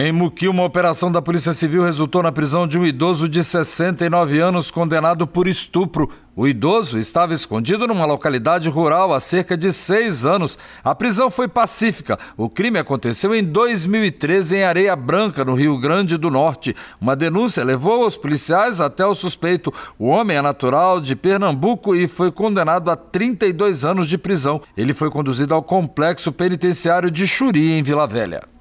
Em Muqui, uma operação da Polícia Civil resultou na prisão de um idoso de 69 anos condenado por estupro. O idoso estava escondido numa localidade rural há cerca de seis anos. A prisão foi pacífica. O crime aconteceu em 2013 em Areia Branca, no Rio Grande do Norte. Uma denúncia levou os policiais até o suspeito. O homem é natural de Pernambuco e foi condenado a 32 anos de prisão. Ele foi conduzido ao complexo penitenciário de Churi, em Vila Velha.